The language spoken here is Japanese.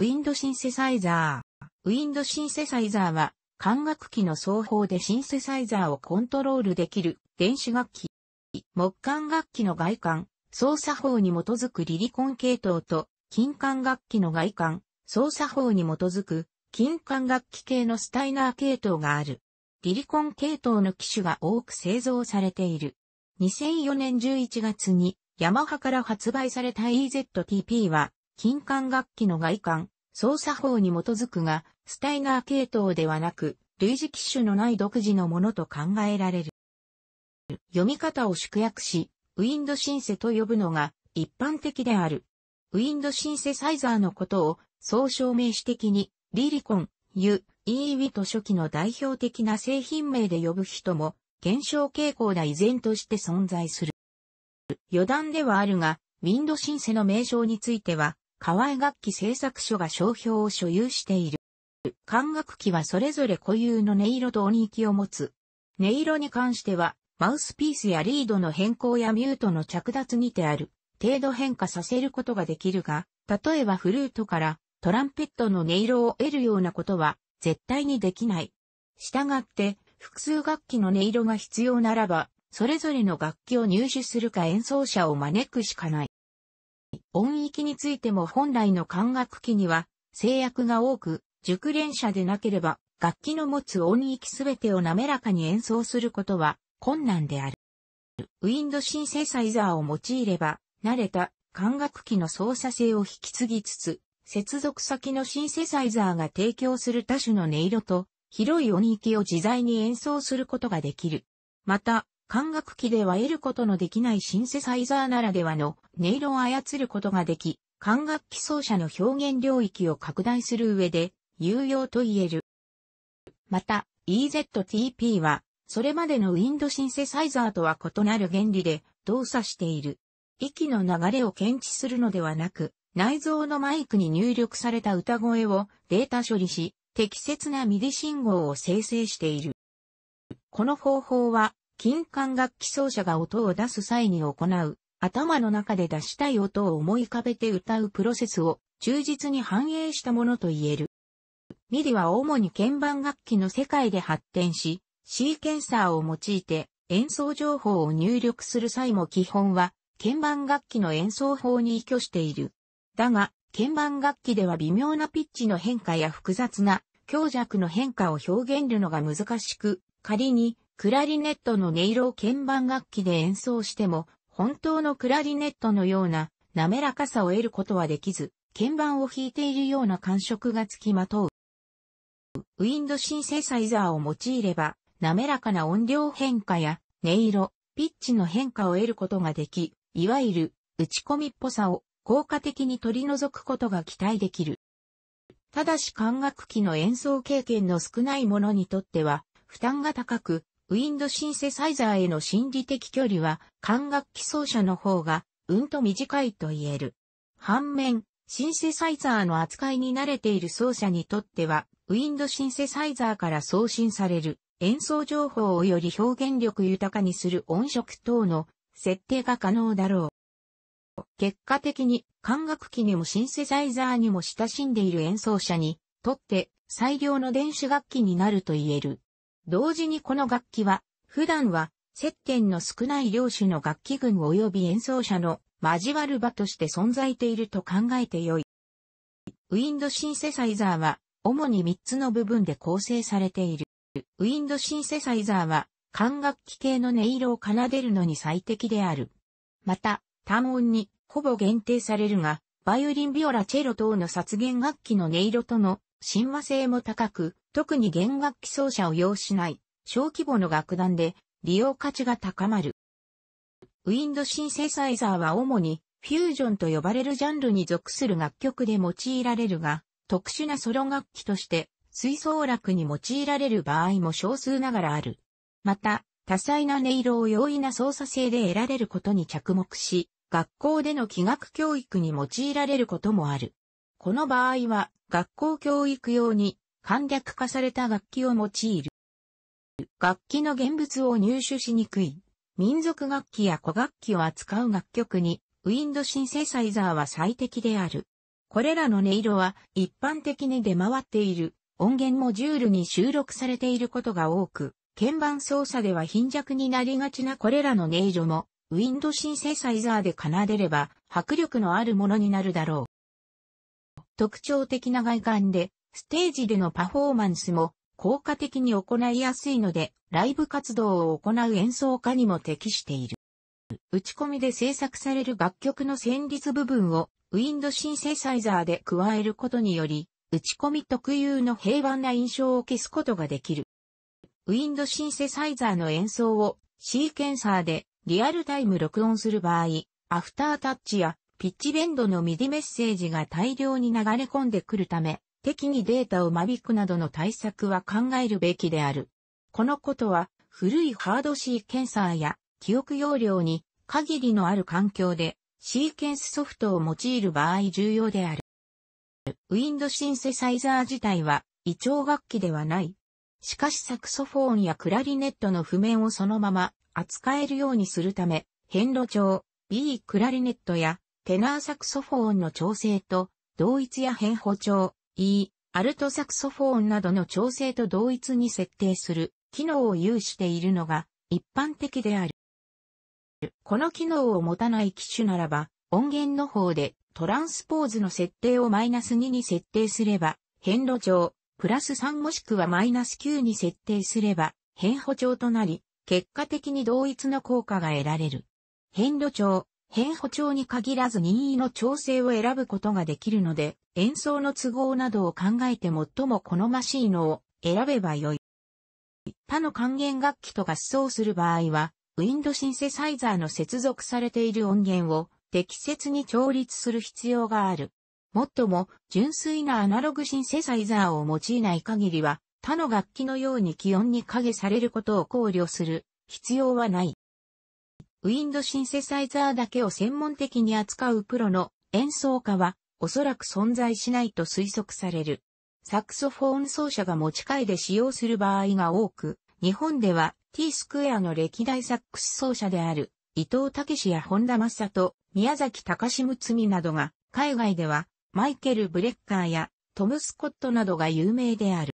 ウィンドシンセサイザー。ウィンドシンセサイザーは、管楽器の奏法でシンセサイザーをコントロールできる電子楽器。木管楽器の外観、操作法に基づくリリコン系統と、金管楽器の外観、操作法に基づく、金管楽器系のスタイナー系統がある。リリコン系統の機種が多く製造されている。2004年11月に、ヤマハから発売された EZTP は、金管楽器の外観、操作法に基づくが、スタイナー系統ではなく、類似機種のない独自のものと考えられる。読み方を縮約し、ウィンドシンセと呼ぶのが一般的である。ウィンドシンセサイザーのことを総称名詞的に、リリコン、ユ、イーウィと初期の代表的な製品名で呼ぶ人も、減少傾向だ依然として存在する。余談ではあるが、ウィンドシンセの名称については、河合楽器製作所が商標を所有している。管楽器はそれぞれ固有の音色と音域を持つ。音色に関しては、マウスピースやリードの変更やミュートの着脱にてある、程度変化させることができるが、例えばフルートからトランペットの音色を得るようなことは絶対にできない。したがって、複数楽器の音色が必要ならば、それぞれの楽器を入手するか演奏者を招くしかない。音域についても本来の管楽器には制約が多く、熟練者でなければ楽器の持つ音域すべてを滑らかに演奏することは困難である。ウィンドシンセサイザーを用いれば、慣れた管楽器の操作性を引き継ぎつつ、接続先のシンセサイザーが提供する多種の音色と、広い音域を自在に演奏することができる。また、管楽器では得ることのできないシンセサイザーならではの音色を操ることができ、管楽器奏者の表現領域を拡大する上で有用と言える。また、EZTP は、それまでのウィンドシンセサイザーとは異なる原理で動作している。息の流れを検知するのではなく、内蔵のマイクに入力された歌声をデータ処理し、適切なミディ信号を生成している。この方法は金管楽器奏者が音を出す際に行う、頭の中で出したい音を思い浮かべて歌うプロセスを忠実に反映したものと言える。ミリは主に鍵盤楽器の世界で発展し、シーケンサーを用いて演奏情報を入力する際も基本は鍵盤楽器の演奏法に依拠している。だが、鍵盤楽器では微妙なピッチの変化や複雑な強弱の変化を表現るのが難しく、仮にクラリネットの音色を鍵盤楽器で演奏しても、本当のクラリネットのような滑らかさを得ることはできず、鍵盤を弾いているような感触がつきまとう。ウィンドシンセサイザーを用いれば、滑らかな音量変化や音色、ピッチの変化を得ることができ、いわゆる打ち込みっぽさを効果的に取り除くことが期待できる。ただし管楽器の演奏経験の少ない者にとっては、負担が高く、ウィンドシンセサイザーへの心理的距離は、管楽器奏者の方が、うんと短いと言える。反面、シンセサイザーの扱いに慣れている奏者にとっては、ウィンドシンセサイザーから送信される演奏情報をより表現力豊かにする音色等の設定が可能だろう。結果的に管楽器にもシンセサイザーにも親しんでいる演奏者にとって最良の電子楽器になると言える。同時にこの楽器は普段は接点の少ない両種の楽器群及び演奏者の交わる場として存在ていると考えてよい。ウィンドシンセサイザーは主に3つの部分で構成されている。ウィンドシンセサイザーは管楽器系の音色を奏でるのに最適である。また、単音にほぼ限定されるが、バイオリンビオラチェロ等の殺弦楽器の音色との親和性も高く、特に弦楽器奏者を要しない小規模の楽団で利用価値が高まる。ウィンドシンセサイザーは主にフュージョンと呼ばれるジャンルに属する楽曲で用いられるが、特殊なソロ楽器として吹奏楽に用いられる場合も少数ながらある。また、多彩な音色を容易な操作性で得られることに着目し、学校での器楽教育に用いられることもある。この場合は、学校教育用に簡略化された楽器を用いる。楽器の現物を入手しにくい。民族楽器や古楽器を扱う楽曲に、ウィンドシンセサイザーは最適である。これらの音色は一般的に出回っている音源モジュールに収録されていることが多く、鍵盤操作では貧弱になりがちなこれらの音色もウィンドシンセサイザーで奏でれば迫力のあるものになるだろう。特徴的な外観で、ステージでのパフォーマンスも効果的に行いやすいので、ライブ活動を行う演奏家にも適している。打ち込みで制作される楽曲の旋律部分をウィンドシンセサイザーで加えることにより、打ち込み特有の平凡な印象を消すことができる。ウィンドシンセサイザーの演奏をシーケンサーでリアルタイム録音する場合、アフタータッチやピッチベンドのミディメッセージが大量に流れ込んでくるため、適宜データを間引くなどの対策は考えるべきである。このことは、古いハードシーケンサーや記憶容量に限りのある環境でシーケンスソフトを用いる場合重要である。ウィンドシンセサイザー自体は胃腸楽器ではない。しかしサクソフォーンやクラリネットの譜面をそのまま扱えるようにするため、変路調、B クラリネットやテナーサクソフォーンの調整と同一や変歩調、E アルトサクソフォーンなどの調整と同一に設定する機能を有しているのが一般的である。この機能を持たない機種ならば、音源の方でトランスポーズの設定をマイナス2に設定すれば、変路調、プラス3もしくはマイナス9に設定すれば、変歩調となり、結果的に同一の効果が得られる。変路調、変歩調に限らず任意の調整を選ぶことができるので、演奏の都合などを考えて最も好ましいのを選べばよい。他の還元楽器と合奏する場合は、ウィンドシンセサイザーの接続されている音源を適切に調律する必要がある。もっとも、純粋なアナログシンセサイザーを用いない限りは、他の楽器のように気温に影されることを考慮する必要はない。ウィンドシンセサイザーだけを専門的に扱うプロの演奏家はおそらく存在しないと推測される。サクソフォーン奏者が持ち替えで使用する場合が多く、日本では T スクエアの歴代サックス奏者である伊藤武や本田正人、宮崎隆睦などが、海外ではマイケル・ブレッカーやトム・スコットなどが有名である。